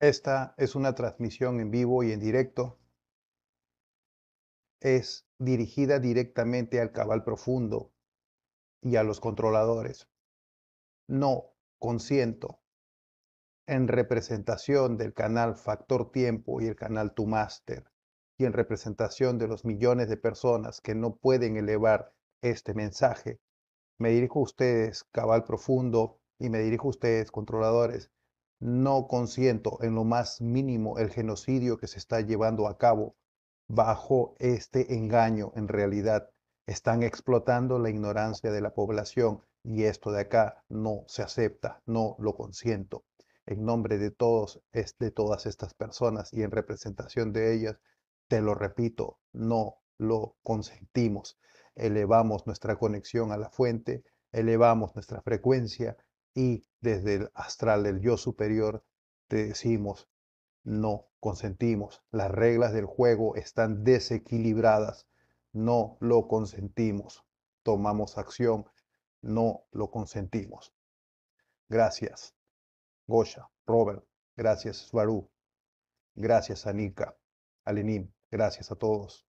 Esta es una transmisión en vivo y en directo. Es dirigida directamente al cabal profundo y a los controladores. No consiento en representación del canal Factor Tiempo y el canal Tu Master y en representación de los millones de personas que no pueden elevar este mensaje, me dirijo a ustedes, cabal profundo, y me dirijo a ustedes, controladores, no consiento en lo más mínimo el genocidio que se está llevando a cabo bajo este engaño. En realidad, están explotando la ignorancia de la población y esto de acá no se acepta, no lo consiento. En nombre de todos, de todas estas personas y en representación de ellas, te lo repito, no lo consentimos. Elevamos nuestra conexión a la fuente, elevamos nuestra frecuencia y desde el astral del yo superior te decimos, no consentimos, las reglas del juego están desequilibradas, no lo consentimos, tomamos acción, no lo consentimos. Gracias, Gosha, Robert, gracias, Suaru, gracias, Anika, Alenim, gracias a todos.